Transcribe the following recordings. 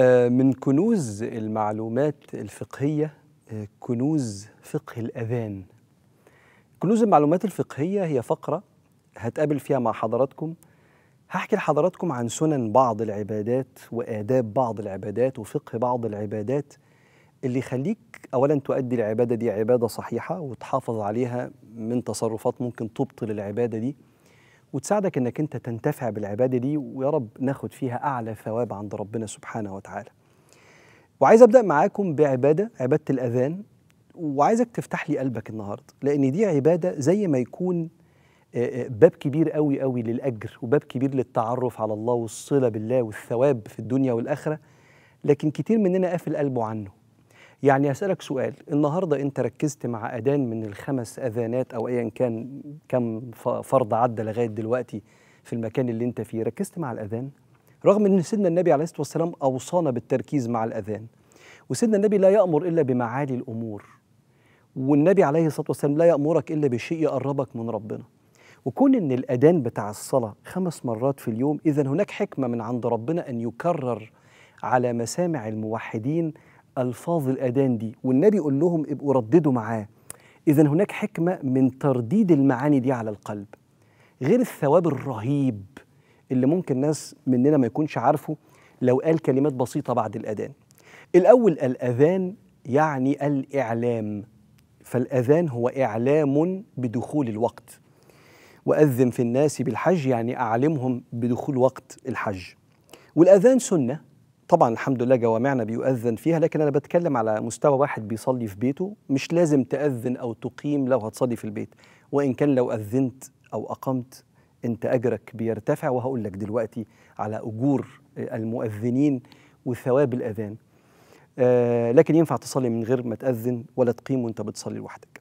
آه، من كنوز المعلومات الفقهية آه، كنوز فقه الأذان كنوز المعلومات الفقهية هي فقرة هتقابل فيها مع حضراتكم هحكي لحضراتكم عن سنن بعض العبادات وآداب بعض العبادات وفقه بعض العبادات اللي يخليك أولا تؤدي العبادة دي عبادة صحيحة وتحافظ عليها من تصرفات ممكن تبطل العبادة دي وتساعدك انك انت تنتفع بالعباده دي ويا رب ناخد فيها اعلى ثواب عند ربنا سبحانه وتعالى. وعايز ابدا معاكم بعباده عباده الاذان وعايزك تفتح لي قلبك النهارده لان دي عباده زي ما يكون باب كبير قوي قوي للاجر وباب كبير للتعرف على الله والصله بالله والثواب في الدنيا والاخره لكن كتير مننا قافل قلبه عنه يعني أسألك سؤال النهاردة أنت ركزت مع أذان من الخمس أذانات أو أيا كان كم فرض عدى لغاية دلوقتي في المكان اللي أنت فيه ركزت مع الأذان رغم أن سيدنا النبي عليه الصلاة والسلام أوصانا بالتركيز مع الأذان وسيدنا النبي لا يأمر إلا بمعالي الأمور والنبي عليه الصلاة والسلام لا يأمرك إلا بشيء يقربك من ربنا وكون ان الاذان بتاع الصلاه خمس مرات في اليوم اذا هناك حكمه من عند ربنا ان يكرر على مسامع الموحدين الفاظ الاذان دي والنبي يقول لهم ابقوا رددوا معاه اذا هناك حكمه من ترديد المعاني دي على القلب غير الثواب الرهيب اللي ممكن ناس مننا ما يكونش عارفه لو قال كلمات بسيطه بعد الاذان الاول الاذان يعني الاعلام فالاذان هو اعلام بدخول الوقت واذن في الناس بالحج يعني اعلمهم بدخول وقت الحج والاذان سنه طبعا الحمد لله جوامعنا بيؤذن فيها لكن انا بتكلم على مستوى واحد بيصلي في بيته مش لازم تاذن او تقيم لو هتصلي في البيت وان كان لو اذنت او اقمت انت اجرك بيرتفع وهقول لك دلوقتي على اجور المؤذنين وثواب الاذان آه لكن ينفع تصلي من غير ما تاذن ولا تقيم وانت بتصلي لوحدك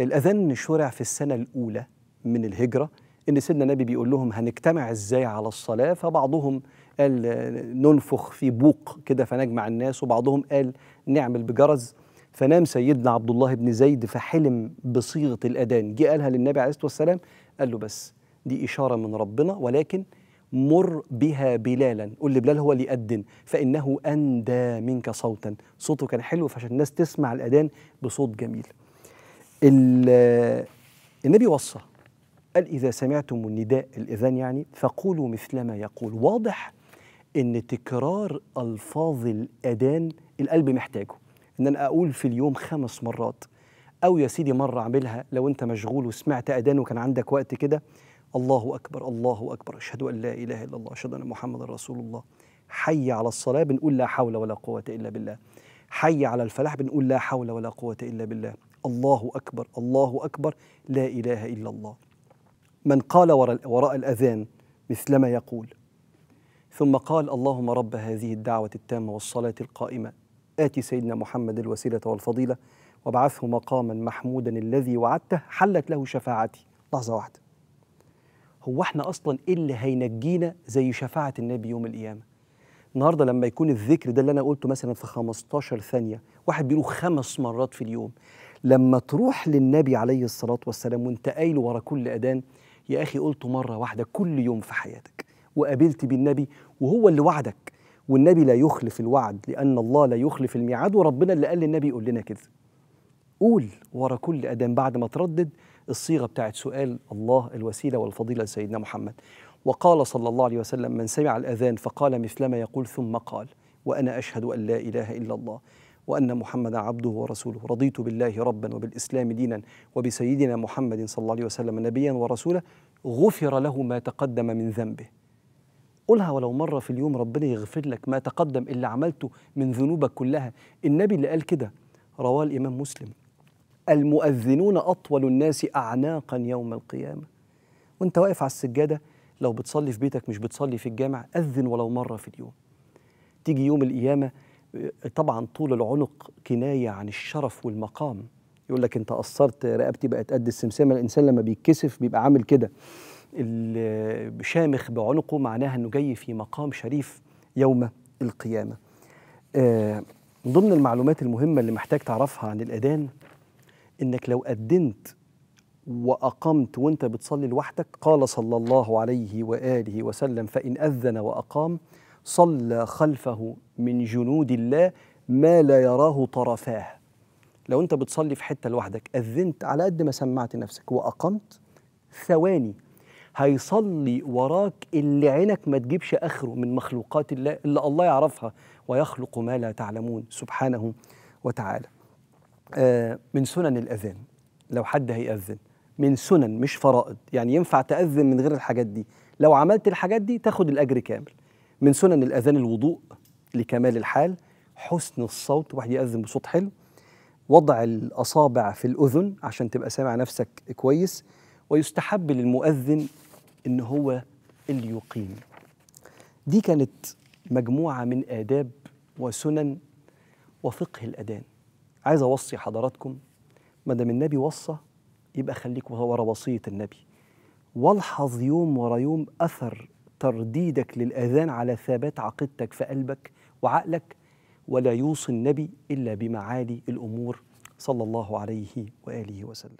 الاذان شرع في السنه الاولى من الهجره ان سيدنا النبي بيقول لهم هنجتمع ازاي على الصلاه فبعضهم قال ننفخ في بوق كده فنجمع الناس وبعضهم قال نعمل بجرز فنام سيدنا عبد الله بن زيد فحلم بصيغه الاذان جه قالها للنبي عليه الصلاه والسلام قال له بس دي اشاره من ربنا ولكن مر بها بلالا قول لبلال هو اللي يأذن فإنه أندى منك صوتا صوته كان حلو فعشان الناس تسمع الأذان بصوت جميل النبي وصى قال إذا سمعتم النداء الإذان يعني فقولوا مثل ما يقول واضح ان تكرار الفاظ الاذان القلب محتاجه ان انا اقول في اليوم خمس مرات او يا سيدي مره اعملها لو انت مشغول وسمعت اذان وكان عندك وقت كده الله اكبر الله اكبر اشهد ان لا اله الا الله اشهد ان محمد رسول الله حي على الصلاه بنقول لا حول ولا قوه الا بالله حي على الفلاح بنقول لا حول ولا قوه الا بالله الله اكبر الله اكبر لا اله الا الله من قال وراء الاذان مثلما يقول ثم قال اللهم رب هذه الدعوة التامة والصلاة القائمة آت سيدنا محمد الوسيلة والفضيلة وابعثه مقاما محمودا الذي وعدته حلت له شفاعتي لحظة واحدة هو احنا أصلا إيه اللي هينجينا زي شفاعة النبي يوم القيامة النهارده لما يكون الذكر ده اللي انا قلته مثلا في 15 ثانيه واحد بيقوله خمس مرات في اليوم لما تروح للنبي عليه الصلاه والسلام وانت قايله ورا كل اذان يا اخي قلته مره واحده كل يوم في حياتك وقابلت بالنبي وهو اللي وعدك والنبي لا يخلف الوعد لأن الله لا يخلف الميعاد وربنا اللي قال للنبي يقول لنا كده قول ورا كل أدم بعد ما تردد الصيغة بتاعت سؤال الله الوسيلة والفضيلة لسيدنا محمد وقال صلى الله عليه وسلم من سمع الأذان فقال مثلما يقول ثم قال وأنا أشهد أن لا إله إلا الله وأن محمدا عبده ورسوله رضيت بالله ربا وبالإسلام دينا وبسيدنا محمد صلى الله عليه وسلم نبيا ورسولا غفر له ما تقدم من ذنبه قولها ولو مرة في اليوم ربنا يغفر لك ما تقدم اللي عملته من ذنوبك كلها النبي اللي قال كده رواه الإمام مسلم المؤذنون أطول الناس أعناقا يوم القيامة وانت واقف على السجادة لو بتصلي في بيتك مش بتصلي في الجامع أذن ولو مرة في اليوم تيجي يوم القيامة طبعا طول العنق كناية عن الشرف والمقام يقول لك انت قصرت رقبتي بقت قد السمسمة الإنسان لما بيتكسف بيبقى عامل كده شامخ بعنقه معناها انه جاي في مقام شريف يوم القيامه. آه، من ضمن المعلومات المهمه اللي محتاج تعرفها عن الاذان انك لو ادنت واقمت وانت بتصلي لوحدك قال صلى الله عليه واله وسلم فان اذن واقام صلى خلفه من جنود الله ما لا يراه طرفاه لو انت بتصلي في حته لوحدك اذنت على قد ما سمعت نفسك واقمت ثواني هيصلي وراك اللي عينك ما تجيبش اخره من مخلوقات الله اللي الله يعرفها ويخلق ما لا تعلمون سبحانه وتعالى آه من سنن الاذان لو حد هيأذن من سنن مش فرائض يعني ينفع تأذن من غير الحاجات دي لو عملت الحاجات دي تاخد الأجر كامل من سنن الأذان الوضوء لكمال الحال حسن الصوت واحد يأذن بصوت حلو وضع الأصابع في الأذن عشان تبقى سامع نفسك كويس ويستحب للمؤذن إن هو اللي يقيم دي كانت مجموعة من آداب وسنن وفقه الأذان عايز أوصي حضراتكم ما دام النبي وصى يبقى خليك ورا وصية النبي والحظ يوم ورا يوم أثر ترديدك للأذان على ثبات عقيدتك في قلبك وعقلك ولا يوصي النبي إلا بمعالي الأمور صلى الله عليه وآله وسلم